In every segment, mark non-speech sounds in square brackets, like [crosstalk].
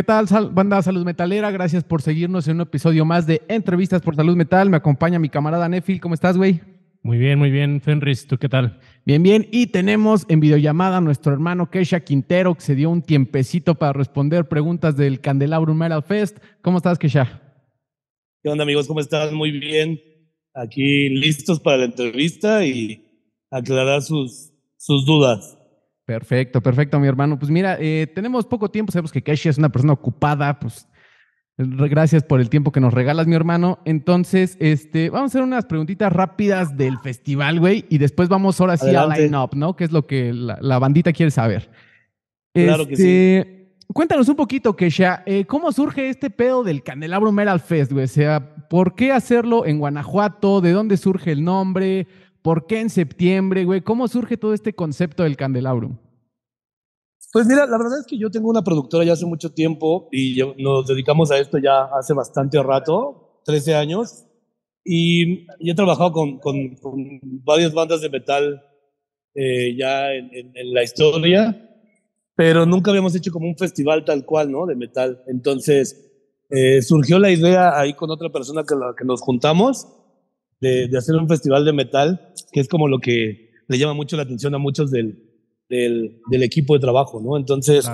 ¿Qué tal, banda Salud Metalera? Gracias por seguirnos en un episodio más de Entrevistas por Salud Metal. Me acompaña mi camarada Nefil. ¿Cómo estás, güey? Muy bien, muy bien, Fenris. ¿Tú qué tal? Bien, bien. Y tenemos en videollamada a nuestro hermano Kesha Quintero, que se dio un tiempecito para responder preguntas del Candelabro Metal Fest. ¿Cómo estás, Kesha? ¿Qué onda, amigos? ¿Cómo están? Muy bien. Aquí listos para la entrevista y aclarar sus, sus dudas. Perfecto, perfecto, mi hermano. Pues mira, eh, tenemos poco tiempo, sabemos que Kesha es una persona ocupada, pues gracias por el tiempo que nos regalas, mi hermano. Entonces, este, vamos a hacer unas preguntitas rápidas del festival, güey, y después vamos ahora sí a line up, ¿no? Que es lo que la, bandita quiere saber. Claro que sí. Este, cuéntanos un poquito, Kesha, eh, ¿cómo surge este pedo del Candelabro Meral Fest, güey? O sea, ¿por qué hacerlo en Guanajuato? ¿De dónde surge el nombre? ¿Por qué en septiembre, güey? ¿Cómo surge todo este concepto del Candelabro? Pues mira, la verdad es que yo tengo una productora ya hace mucho tiempo y nos dedicamos a esto ya hace bastante rato, 13 años, y, he trabajado con, varias bandas de metal eh, ya en, la historia, pero nunca habíamos hecho como un festival tal cual, ¿no? De metal. Entonces, eh, surgió la idea ahí con otra persona que, la, que nos juntamos de, hacer un festival de metal, que es como lo que le llama mucho la atención a muchos del, del, equipo de trabajo, ¿no? Entonces,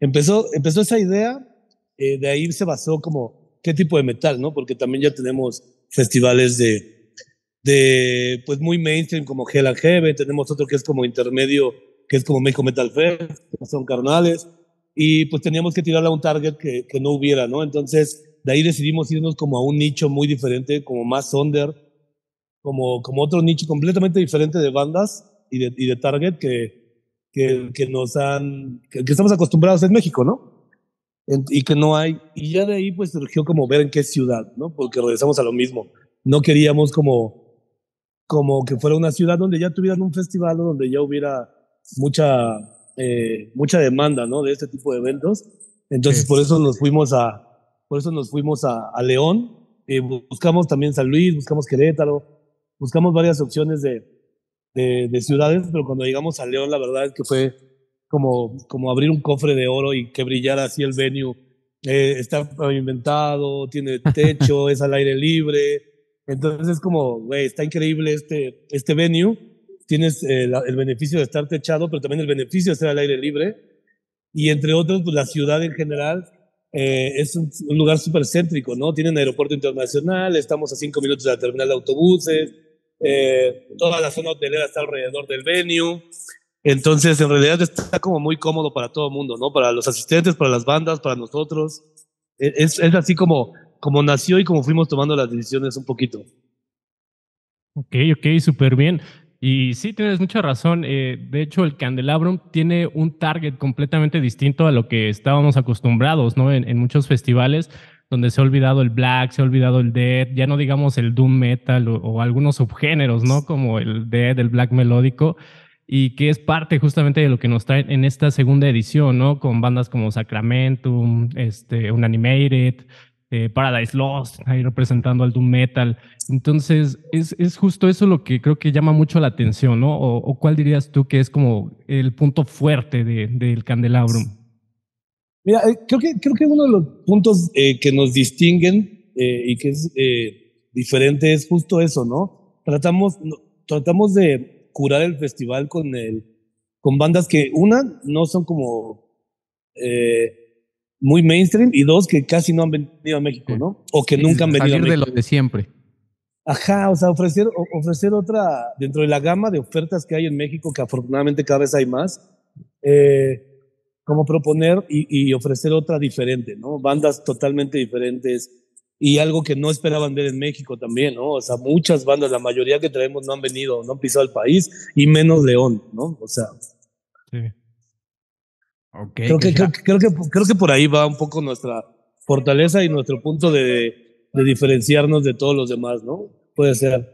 empezó, empezó esa idea, eh, de ahí se basó como qué tipo de metal, ¿no? Porque también ya tenemos festivales de, de pues muy mainstream como Hell and Heaven, tenemos otro que es como intermedio, que es como México Metal Fest, que son carnales, y pues teníamos que tirarle a un target que, que no hubiera, ¿no? Entonces, de ahí decidimos irnos como a un nicho muy diferente, como más under, como, como otro nicho completamente diferente de bandas y de, y de target que, que, que nos han, que, estamos acostumbrados en México, ¿no? y que no hay, y ya de ahí pues surgió como ver en qué ciudad, ¿no? Porque regresamos a lo mismo. No queríamos como, como que fuera una ciudad donde ya tuvieran un festival o donde ya hubiera mucha, eh, mucha demanda, ¿no? De este tipo de eventos. Entonces por eso nos fuimos a, por eso nos fuimos a, León, eh, buscamos también San Luis, buscamos Querétaro, buscamos varias opciones de, de, ciudades, pero cuando llegamos a León, la verdad es que fue como, como abrir un cofre de oro y que brillara así el venue. Eh, está pavimentado, tiene techo, [laughs] es al aire libre. Entonces es como, güey, está increíble este, este venue. Tienes eh, el beneficio de estar techado, pero también el beneficio de estar al aire libre. Y entre otros, pues, la ciudad en general eh, es un, un lugar súper céntrico, ¿no? Tienen aeropuerto internacional, estamos a cinco minutos de la terminal de autobuses, eh, toda la zona hotelera está alrededor del venue. Entonces, en realidad está como muy cómodo para todo el mundo, ¿no? Para los asistentes, para las bandas, para nosotros. E-, es, es así como, como nació y como fuimos tomando las decisiones un poquito. Ok, ok, súper bien. Y sí, tienes mucha razón. Eh, de hecho, el Candelabrum tiene un target completamente distinto a lo que estábamos acostumbrados, ¿no? En, en muchos festivales, donde se ha olvidado el black, se ha olvidado el dead, ya no digamos el doom metal o, algunos subgéneros, ¿no? Como el death, el black melódico, y que es parte justamente de lo que nos traen en esta segunda edición, ¿no? Con bandas como Sacramentum, este, Unanimated, eh, Paradise Lost, ahí representando al Doom Metal. Entonces, es, es, justo eso lo que creo que llama mucho la atención, ¿no? O, cuál dirías tú que es como el punto fuerte de, del Candelabrum. Mira, eh, creo que, creo que uno de los puntos eh, que nos distinguen eh, y que es diferente es justo eso, ¿no? Tratamos, tratamos de curar el festival con, el, con bandas que, una, no son como muy mainstream y dos, que casi no han venido a México, ¿no? O que nunca han venido a México. de lo de siempre. Ajá, o sea, ofrecer, ofrecer otra, dentro de la gama de ofertas que hay en México, que afortunadamente cada vez hay más, eh, como proponer y, ofrecer otra diferente, ¿no? Bandas totalmente diferentes y algo que no esperaban ver en México también, ¿no? O sea, muchas bandas, la mayoría que traemos no han venido, no han pisado el país y menos León, ¿no? O sea. Sí. Okay, creo, que, creo, que, creo que por ahí va un poco nuestra fortaleza y nuestro punto de, diferenciarnos de todos los demás, ¿no? Puede ser.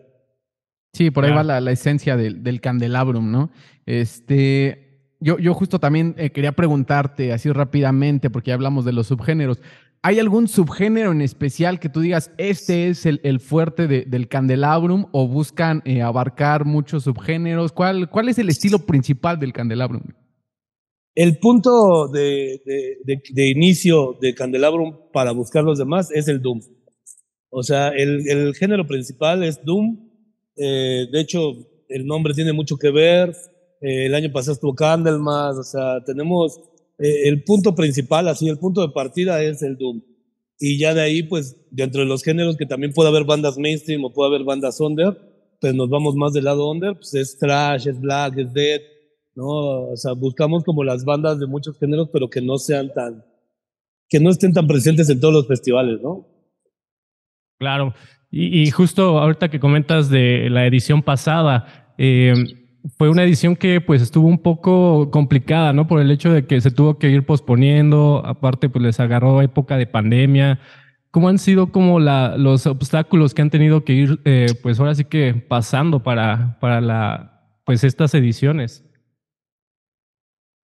Sí, por ahí va la, esencia del, del candelabrum, ¿no? Este, yo, justo también eh, quería preguntarte así rápidamente, porque ya hablamos de los subgéneros. ¿Hay algún subgénero en especial que tú digas, este es el, fuerte del candelabrum o buscan eh, abarcar muchos subgéneros? ¿Cuál, es el estilo principal del candelabrum? El punto de, inicio de candelabrum para buscar los demás es el doom. O sea, el, género principal es doom. Eh, de hecho, el nombre tiene mucho que ver eh, el año pasado estuvo Candlemas, o sea, tenemos eh, el punto principal, así, el punto de partida es el Doom. Y ya de ahí, pues, dentro de los géneros que también puede haber bandas mainstream o puede haber bandas under, pues nos vamos más del lado under, pues es trash, es black, es dead, ¿no? O sea, buscamos como las bandas de muchos géneros, pero que no sean tan, que no estén tan presentes en todos los festivales, ¿no? Claro. Y, y justo ahorita que comentas de la edición pasada, eh, fue una edición que pues estuvo un poco complicada, ¿no? Por el hecho de que se tuvo que ir posponiendo, aparte pues les agarró época de pandemia. ¿Cómo han sido como la, los obstáculos que han tenido que ir, eh, pues ahora sí que pasando para, para la, pues estas ediciones?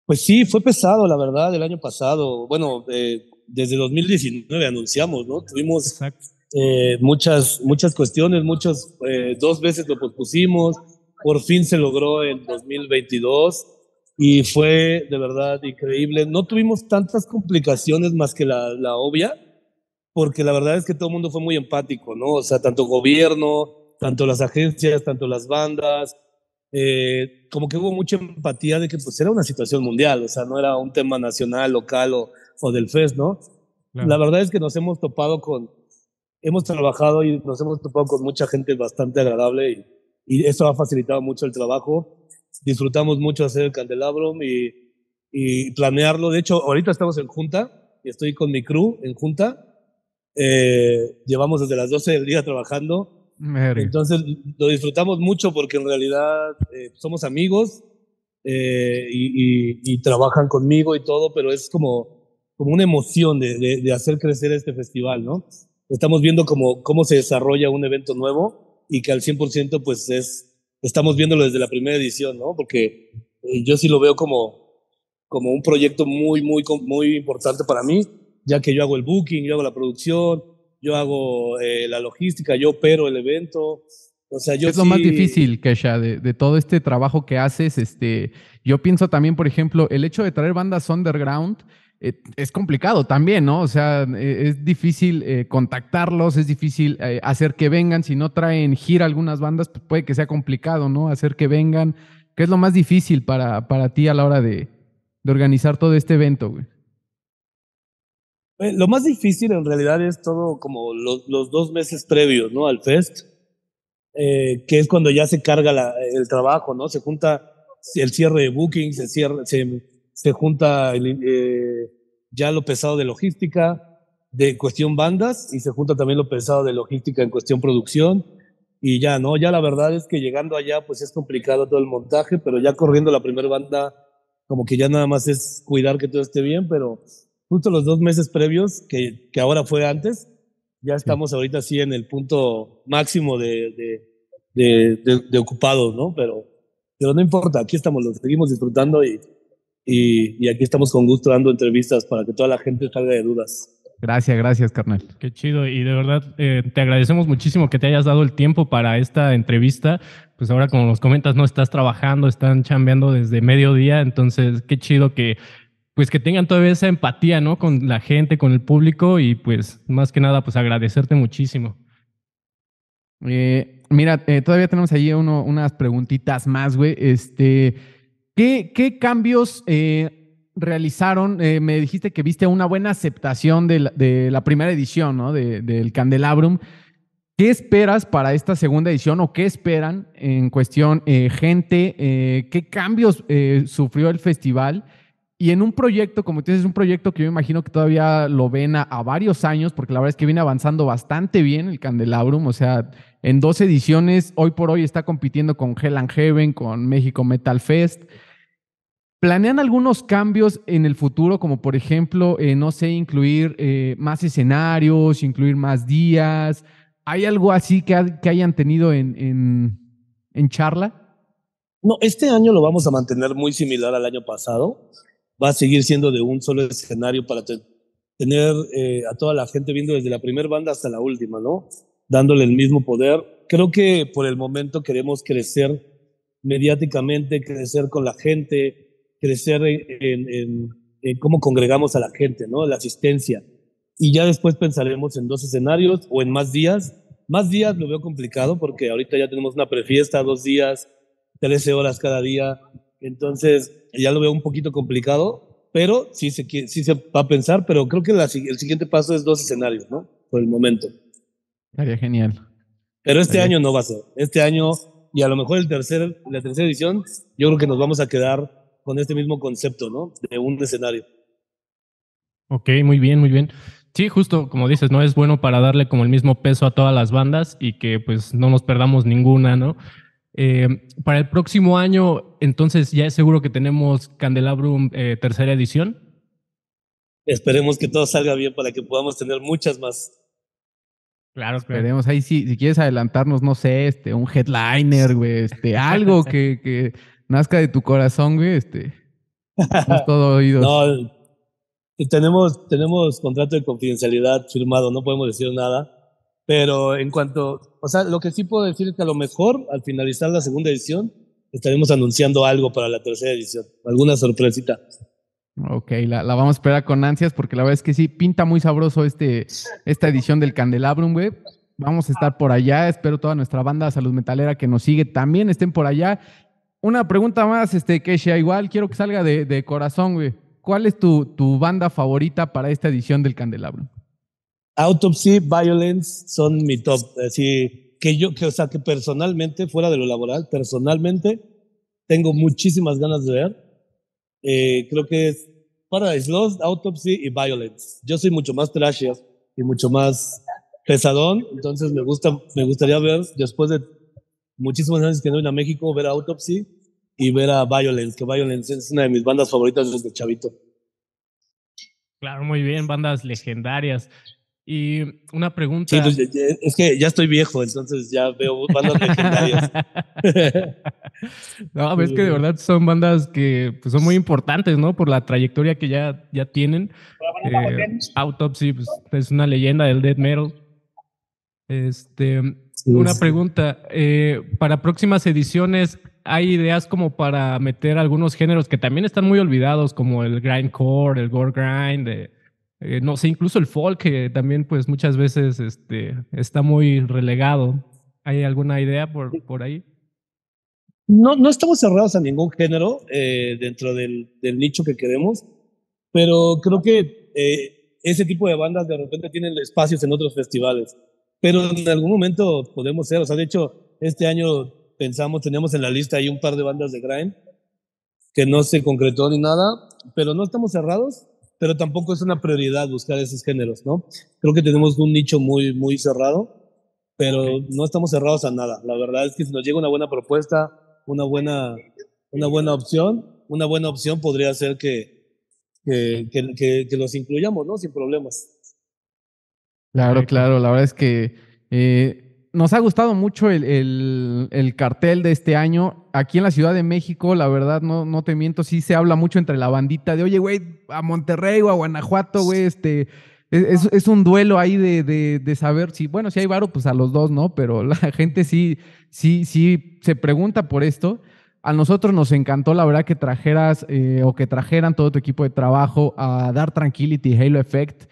Pues sí, fue pesado, la verdad, el año pasado. Bueno, eh, desde 2019 anunciamos, ¿no? Tuvimos eh, muchas, muchas cuestiones, muchos, dos veces lo pospusimos por fin se logró en 2022 y fue de verdad increíble. No tuvimos tantas complicaciones más que la, obvia, porque la verdad es que todo el mundo fue muy empático, ¿no? O sea, tanto gobierno, tanto las agencias, tanto las bandas, eh, como que hubo mucha empatía de que pues era una situación mundial, o sea, no era un tema nacional, local o, o del FES, ¿no? La verdad es que nos hemos topado con, hemos trabajado y nos hemos topado con mucha gente bastante agradable y, y eso ha facilitado mucho el trabajo. Disfrutamos mucho hacer el candelabro y, y planearlo. De hecho, ahorita estamos en junta y estoy con mi crew en junta. Eh, llevamos desde las 12 del día trabajando. Entonces lo disfrutamos mucho porque en realidad eh, somos amigos eh, y, trabajan conmigo y todo, pero es como, como una emoción de, de, de hacer crecer este festival, ¿no? Estamos viendo cómo, cómo se desarrolla un evento nuevo y que al 100% pues es, estamos viéndolo desde la primera edición, ¿no? Porque eh, yo sí lo veo como, como un proyecto muy, muy, muy importante para mí, ya que yo hago el booking, yo hago la producción, yo hago eh, la logística, yo opero el evento, o sea, yo es lo más difícil, Kesha, de, de, todo este trabajo que haces. Este, yo pienso también, por ejemplo, el hecho de traer bandas underground eh, es complicado también, ¿no? O sea, eh, es difícil eh, contactarlos, es difícil hacer que vengan. Si no traen gira algunas bandas, pues puede que sea complicado, ¿no? Hacer que vengan. ¿Qué es lo más difícil para, para ti a la hora de, organizar todo este evento, güey? Lo más difícil en realidad es todo como los, dos meses previos, ¿no? Al fest, que es cuando ya se carga el trabajo, ¿no? Se junta el cierre de booking, se cierra se junta eh, ya lo pesado de logística, de cuestión bandas, y se junta también lo pesado de logística en cuestión producción. Y ya, ¿no? Ya la verdad es que llegando allá, pues es complicado todo el montaje, pero ya corriendo la primera banda, como que ya nada más es cuidar que todo esté bien, pero justo los dos meses previos, que, que ahora fue antes, ya estamos ahorita sí en el punto máximo de, de, ocupados, ¿no? Pero, pero no importa, aquí estamos, lo seguimos disfrutando y y, aquí estamos con gusto dando entrevistas para que toda la gente salga de dudas. Gracias, gracias, carnal. Qué chido. Y de verdad, eh, te agradecemos muchísimo que te hayas dado el tiempo para esta entrevista. Pues ahora, como nos comentas, no estás trabajando, están chambeando desde mediodía. Entonces, qué chido que pues que tengan todavía esa empatía, ¿no? Con la gente, con el público y pues más que nada, pues agradecerte muchísimo. Eh, mira, eh, todavía tenemos ahí uno, unas preguntitas más, güey. Este, ¿Qué, cambios eh, realizaron? Eh, me dijiste que viste una buena aceptación de la, primera edición, ¿no? De, del Candelabrum. ¿Qué esperas para esta segunda edición o qué esperan en cuestión eh, gente? ¿Qué cambios sufrió el festival? Y en un proyecto, como tú dices, un proyecto que yo imagino que todavía lo ven a, varios años, porque la verdad es que viene avanzando bastante bien el Candelabrum. O sea, en dos ediciones, hoy por hoy está compitiendo con Hell and Heaven, con México Metal Fest. ¿Planean algunos cambios en el futuro, como por ejemplo, eh, no sé, incluir eh, más escenarios, incluir más días? ¿Hay algo así que, que hayan tenido en, en charla? No, este año lo vamos a mantener muy similar al año pasado va a seguir siendo de un solo escenario para tener eh, a toda la gente viendo desde la primera banda hasta la última, ¿no? Dándole el mismo poder. Creo que por el momento queremos crecer mediáticamente, crecer con la gente, crecer en, cómo congregamos a la gente, ¿no? La asistencia. Y ya después pensaremos en dos escenarios o en más días. Más días lo veo complicado porque ahorita ya tenemos una prefiesta, dos días, 13 horas cada día. Entonces, ya lo veo un poquito complicado, pero sí se, sí se va a pensar, pero creo que el siguiente paso es dos escenarios, ¿no? Por el momento. Sería genial. Pero este año no va a ser. Este año, y a lo mejor el tercer, la tercera edición, yo creo que nos vamos a quedar con este mismo concepto, ¿no? De un escenario. Ok, muy bien, muy bien. Sí, justo como dices, ¿no? Es bueno para darle como el mismo peso a todas las bandas y que pues no nos perdamos ninguna, ¿no? Eh, para el próximo año, entonces, ya es seguro que tenemos Candelabrum eh, tercera edición. Esperemos que todo salga bien para que podamos tener muchas más. Claro, esperemos. Ahí sí, si quieres adelantarnos, no sé, este, un headliner, güey, este, [laughs] algo que, que nazca de tu corazón, güey, este. No, [laughs] tenemos, tenemos contrato de confidencialidad firmado, no podemos decir nada pero en cuanto, o sea, lo que sí puedo decir es que a lo mejor al finalizar la segunda edición estaremos anunciando algo para la tercera edición, alguna sorpresita. Ok, la, vamos a esperar con ansias porque la verdad es que sí, pinta muy sabroso este, esta edición del Candelabrum, güey. Vamos a estar por allá, espero toda nuestra banda Salud Metalera que nos sigue también estén por allá. Una pregunta más, este, Kesha, igual quiero que salga de, corazón, güey. ¿Cuál es tu, tu banda favorita para esta edición del Candelabrum? Autopsy, Violence son mi top. Así que yo, que, o sea, que personalmente, fuera de lo laboral, personalmente, tengo muchísimas ganas de ver. Eh, creo que es Paradise Lost, Autopsy y Violence. Yo soy mucho más trashy y mucho más pesadón, entonces me, gusta, me gustaría ver, después de muchísimos años que no voy a México, ver Autopsy y ver a Violence, que Violence es una de mis bandas favoritas desde chavito. Claro, muy bien, bandas legendarias. Y una pregunta. Sí, pues, es que ya estoy viejo, entonces ya veo bandas legendarias. [laughs] no, pues, es que de verdad son bandas que pues, son muy importantes, ¿no? Por la trayectoria que ya, ya tienen. Eh, Autopsy pues, es una leyenda del death metal. Este, una pregunta. Eh, para próximas ediciones, ¿hay ideas como para meter algunos géneros que también están muy olvidados, como el grindcore, el gore grind? Eh, eh, no sé, incluso el folk, que también pues muchas veces este, está muy relegado. ¿Hay alguna idea por, por ahí? No, no estamos cerrados a ningún género eh, dentro del, nicho que queremos, pero creo que eh, ese tipo de bandas de repente tienen espacios en otros festivales, pero en algún momento podemos ser, o sea, de hecho, este año pensamos, teníamos en la lista ahí un par de bandas de grind que no se concretó ni nada, pero no estamos cerrados, pero tampoco es una prioridad buscar esos géneros, ¿no? Creo que tenemos un nicho muy, muy cerrado, pero no estamos cerrados a nada. La verdad es que si nos llega una buena propuesta, una buena, una buena opción, una buena opción podría ser que, que los incluyamos, ¿no? Sin problemas. Claro, claro, la verdad es que... Eh nos ha gustado mucho el, el, cartel de este año. Aquí en la Ciudad de México, la verdad, no, no te miento, sí se habla mucho entre la bandita de, oye, güey, a Monterrey o a Guanajuato, güey, este... Es, un duelo ahí de, de, saber si, bueno, si hay varo, pues a los dos, ¿no? Pero la [laughs] gente sí, sí, sí se pregunta por esto. A nosotros nos encantó, la verdad, que trajeras eh, o que trajeran todo tu equipo de trabajo a dar Tranquility Halo Effect.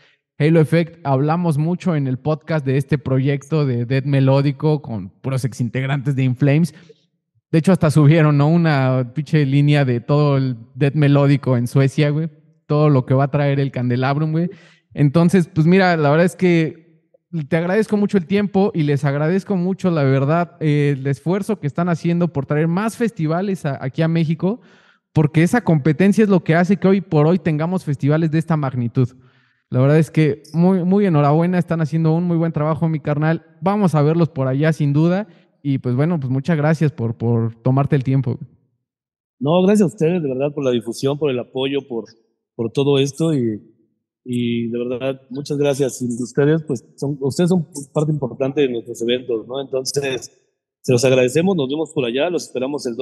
Halo Effect, hablamos mucho en el podcast de este proyecto de Dead Melódico con puros integrantes de Inflames. De hecho, hasta subieron, ¿no? Una pinche línea de todo el Dead Melódico en Suecia, güey. Todo lo que va a traer el Candelabrum, güey. Entonces, pues mira, la verdad es que te agradezco mucho el tiempo y les agradezco mucho, la verdad, eh, el esfuerzo que están haciendo por traer más festivales aquí a México, porque esa competencia es lo que hace que hoy por hoy tengamos festivales de esta magnitud. La verdad es que muy, muy enhorabuena, están haciendo un muy buen trabajo, mi carnal. Vamos a verlos por allá, sin duda. Y pues bueno, pues muchas gracias por, por tomarte el tiempo. No, gracias a ustedes, de verdad, por la difusión, por el apoyo, por, por todo esto. Y, y de verdad, muchas gracias. Y ustedes, pues son, ustedes son parte importante de nuestros eventos, ¿no? Entonces, se los agradecemos, nos vemos por allá, los esperamos el 2.